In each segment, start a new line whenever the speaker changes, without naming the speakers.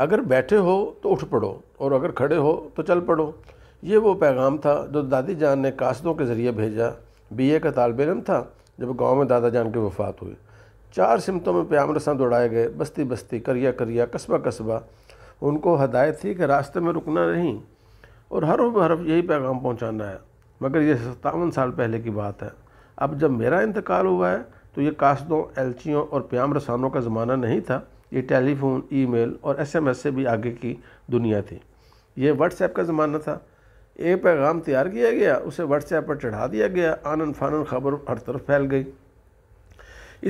अगर बैठे हो तो उठ पड़ो और अगर खड़े हो तो चल पड़ो ये वो पैगाम था जो दादी जान ने कासदों के ज़रिए भेजा बीए का तालब इलम था जब गांव में दादा जान की वफात हुई चार सिमतों में प्याम रसा दौड़ाए गए बस्ती बस्ती करिया करिया कस्बा कस्बा उनको हदायत थी कि रास्ते में रुकना नहीं और हर हरफ यही पैगाम पहुँचाना है मगर ये सत्तावन साल पहले की बात है अब जब मेरा इंतकाल हुआ है तो ये कासदों एलचियों और प्याम रसानों का ज़माना नहीं था ये टेलीफोन ईमेल और एसएमएस से भी आगे की दुनिया थी ये व्हाट्सएप का ज़माना था एक पैगाम तैयार किया गया उसे व्हाट्सएप पर चढ़ा दिया गया आनन फानन खबर हर तरफ फैल गई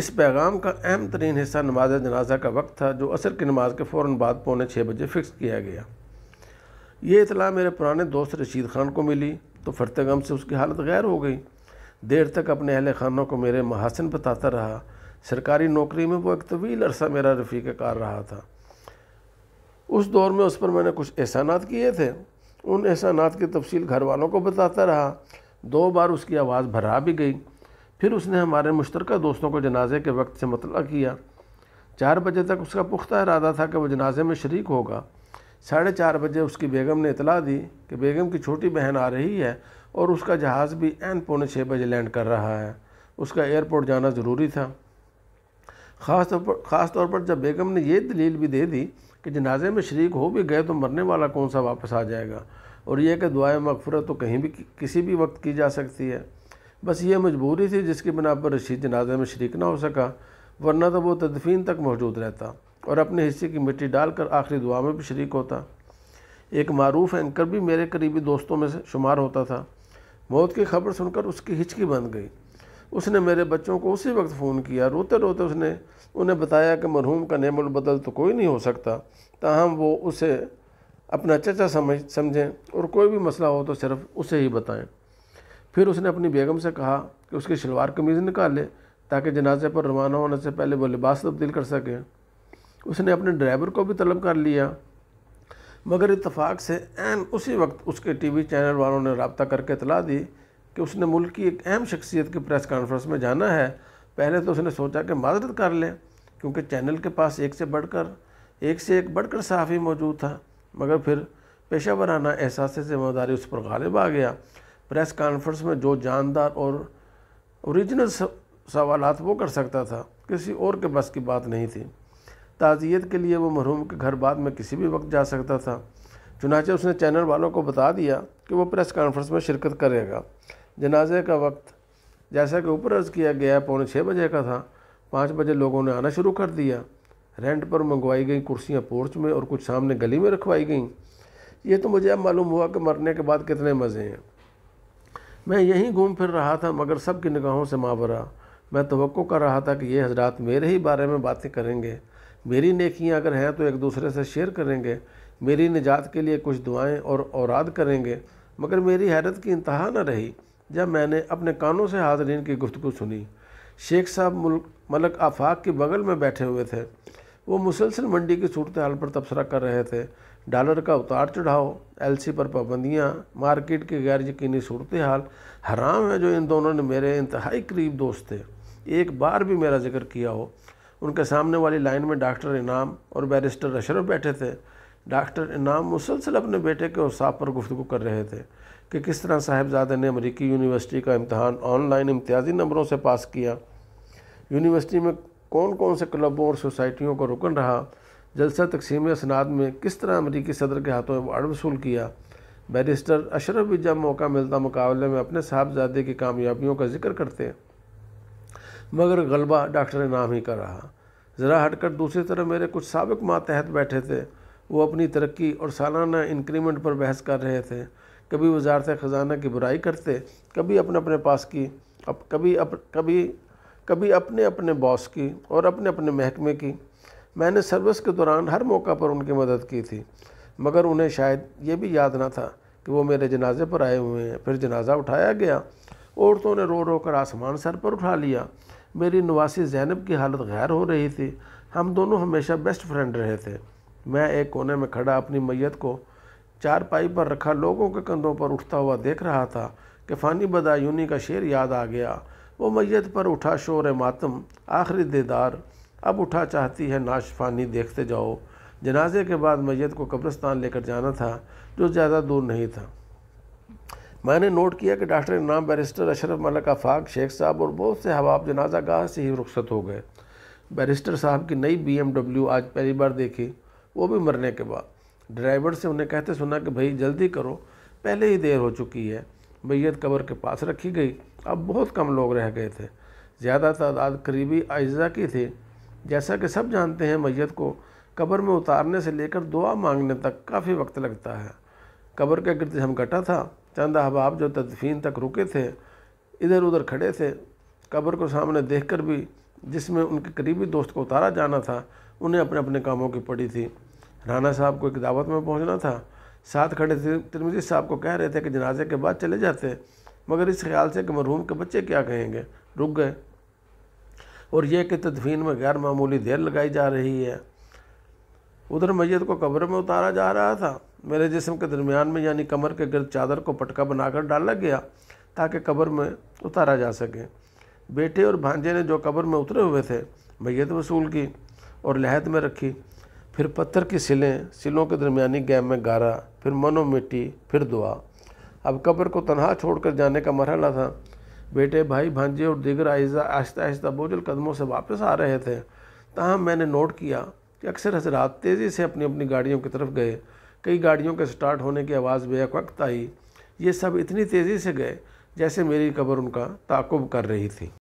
इस पैगाम का अहम तरीन हिस्सा नमाज जनाजा का वक्त था जो असर की नमाज के फ़ौर बाद पौने छः बजे फ़िक्स किया गया ये इतला मेरे पुराने दोस्त रशीद खान को मिली तो फरते गम से उसकी हालत गैर हो गई देर तक अपने अहल खानों को मेरे महासन बताता रहा सरकारी नौकरी में वो एक तवील तो अरसा मेरा रफ़ीक कार रहा था उस दौर में उस पर मैंने कुछ एहसानात किए थे उन एहसानात की तफसील घर वालों को बताता रहा दो बार उसकी आवाज़ भरा भी गई फिर उसने हमारे मुश्तरक दोस्तों को जनाजे के वक्त से मतलब किया चार बजे तक उसका पुख्ता इरादा था कि वह जनाजे में शरीक होगा साढ़े चार बजे उसकी बेगम ने इतला दी कि बेगम की छोटी बहन आ रही है और उसका जहाज़ भी एन पौने छः बजे लैंड कर रहा है उसका एयरपोर्ट जाना ज़रूरी था ख़ास तौर पर ख़ास तौर पर जब बेगम ने यह दलील भी दे दी कि जनाजे में शरीक हो भी गए तो मरने वाला कौन सा वापस आ जाएगा और यह कि दुआ मकफरत तो कहीं भी किसी भी वक्त की जा सकती है बस ये मजबूरी थी जिसकी बिना पर रशीद जनाजे में शरीक ना हो सका वरना तो वो तदफीन तक मौजूद रहता और अपने हिस्से की मिट्टी डालकर आखिरी दुआ में भी शरीक होता एक मरूफ एंकर भी मेरे करीबी दोस्तों में से शुमार होता था मौत की खबर सुनकर उसकी हिचकी बन गई उसने मेरे बच्चों को उसी वक्त फ़ोन किया रोते रोते उसने उन्हें बताया कि मरहूम का नेमल बदल तो कोई नहीं हो सकता ताहम वो उसे अपना चचा समझ समझें और कोई भी मसला हो तो सिर्फ उसे ही बताएं फिर उसने अपनी बेगम से कहा कि उसकी शलवार कमीज़ निकाले ताकि जनाजे पर रवाना होने से पहले वो लिबास तब्दील कर सके उसने अपने ड्राइवर को भी तलब कर लिया मगर इतफाक़ से एन उसी वक्त उसके टीवी चैनल वालों ने रबता करके इतला दी कि उसने मुल्क की एक अहम शख्सियत की प्रेस कॉन्फ्रेंस में जाना है पहले तो उसने सोचा कि माजरत कर लें क्योंकि चैनल के पास एक से बढ़कर एक से एक बढ़कर साफ़ी मौजूद था मगर फिर पेशा वराना एहसास ज़िम्मेदारी उस पर गालिब आ गया प्रेस कॉन्फ्रेंस में जो जानदार और औरिजिनल सवाल वो कर सकता था किसी और के बस की बात नहीं थी ताज़ियत के लिए वो महरूम के घर बाद में किसी भी वक्त जा सकता था चुनाचे उसने चैनल वालों को बता दिया कि वो प्रेस कॉन्फ्रेंस में शिरकत करेगा जनाजे का वक्त जैसा कि ऊपर अर्ज़ किया गया पौने छः बजे का था पाँच बजे लोगों ने आना शुरू कर दिया रेंट पर मंगवाई गई कुर्सियाँ पोर्च में और कुछ सामने गली में रखवाई गई ये तो मुझे अब मालूम हुआ कि मरने के बाद कितने मज़े हैं मैं यहीं घूम फिर रहा था मगर सब की निगाहों से मावरा मैं तो कर रहा था कि ये हजरात मेरे ही बारे में बातें करेंगे मेरी नेकियाँ अगर हैं तो एक दूसरे से शेयर करेंगे मेरी निजात के लिए कुछ दुआएं और औराद करेंगे मगर मेरी हैरत की इंतहा न रही जब मैंने अपने कानों से हाजरीन की गुफ्तु सुनी शेख साहब मुल्क मलक आफाक के बगल में बैठे हुए थे वो मुसलसल मंडी की सूरत हाल पर तबसरा कर रहे थे डॉलर का उतार चढ़ाव एलसी पर पाबंदियाँ मार्केट की गैर यकीनी सूरत हाल हराम है जो इन दोनों ने मेरे इंतहाई करीब दोस्त थे एक बार भी मेरा जिक्र किया हो उनके सामने वाली लाइन में डॉक्टर इनाम और बैरिस्टर अशरफ बैठे थे डॉक्टर इनाम मुसलसल अपने बेटे के उसाफ पर गुफ्तु कर रहे थे कि किस तरह साहिबजादे ने अमरीकी यूनिवर्सिटी का इम्तहान ऑनलाइन इम्तियाजी नंबरों से पास किया यूनिवर्सिटी में कौन कौन से क्लबों और सोसाइटियों का रुकन रहा जलसा तकसीम असनाद में किस तरह अमरीकी सदर के हाथों अवार्ड वसूल किया बैरिस्टर अशरफ भी जब मौका मिलता मुकाबले में अपने साहबजादे की कामयाबियों का जिक्र करते मगर गलबा डॉक्टर नाम ही कर रहा ज़रा हटकर दूसरी तरफ मेरे कुछ सबक मातहत बैठे थे वो अपनी तरक्की और सालाना इंक्रीमेंट पर बहस कर रहे थे कभी वजारत ख़जाना की बुराई करते कभी अपने अपने पास की अप, कभी अप, कभी कभी अपने अपने बॉस की और अपने अपने महकमे की मैंने सर्विस के दौरान हर मौका पर उनकी मदद की थी मगर उन्हें शायद ये भी याद ना था कि वो मेरे जनाजे पर आए हुए हैं फिर जनाजा उठाया गया औरतों ने रो रो कर आसमान सर पर उठा लिया मेरी नवासी जैनब की हालत गैर हो रही थी हम दोनों हमेशा बेस्ट फ्रेंड रहे थे मैं एक कोने में खड़ा अपनी मैयत को चार पाई पर रखा लोगों के कंधों पर उठता हुआ देख रहा था कि फ़ानी बदायूनी का शेर याद आ गया वो मैत पर उठा शोर मातम आखिरी देदार अब उठा चाहती है नाश फ़ानी देखते जाओ जनाजे के बाद मैत को कब्रस्तान लेकर जाना था जो ज़्यादा दूर नहीं था मैंने नोट किया कि डॉक्टर नाम बैरिस्टर अशरफ मलक आफाक शेख साहब और बहुत से हवाब जनाजा गाह से ही रुख्सत हो गए बैरिस्टर साहब की नई बी आज पहली बार देखी वो भी मरने के बाद ड्राइवर से उन्हें कहते सुना कि भाई जल्दी करो पहले ही देर हो चुकी है मैयत कबर के पास रखी गई अब बहुत कम लोग रह गए थे ज़्यादा तादाद करीबी अज्जा की थी जैसा कि सब जानते हैं मैयत को कबर में उतारने से लेकर दुआ मांगने तक काफ़ी वक्त लगता है क़बर के गिरद घटा था चंद अहबाब जो तदफीन तक रुके थे इधर उधर खड़े थे कबर को सामने देख कर भी जिसमें उनके करीबी दोस्त को उतारा जाना था उन्हें अपने अपने कामों की पड़ी थी राणा साहब को एक दावत में पहुंचना था साथ खड़े तिरमिजी साहब को कह रहे थे कि जनाजे के बाद चले जाते मगर इस ख्याल से कि मरहूम के बच्चे क्या कहेंगे रुक गए और यह कि तदफीन में गैर मामूली देर लगाई जा रही है उधर मैयत को कब्र में उतारा जा रहा था मेरे जिसम के दरमियान में यानी कमर के गर्द चादर को पटका बनाकर डाला गया ताकि कब्र में उतारा जा सके बेटे और भांजे ने जो कब्र में उतरे हुए थे मैयत वसूल की और लहत में रखी फिर पत्थर की सिलें सिलों के दरमियानी गैम में गारा फिर मनो मिट्टी फिर दुआ अब कब्र को तनहा छोड़कर जाने का मरहला था बेटे भाई भांजे और दीगर आहिजा आहिस्ता आहिस्ता बोझल कदमों से वापस आ रहे थे तहम मैंने नोट किया कि अक्सर हजरात तेज़ी से अपनी अपनी गाड़ियों की तरफ गए कई गाड़ियों के स्टार्ट होने की आवाज़ बेक वक्त आई ये सब इतनी तेज़ी से गए जैसे मेरी कब्र उनका ताकुब कर रही थी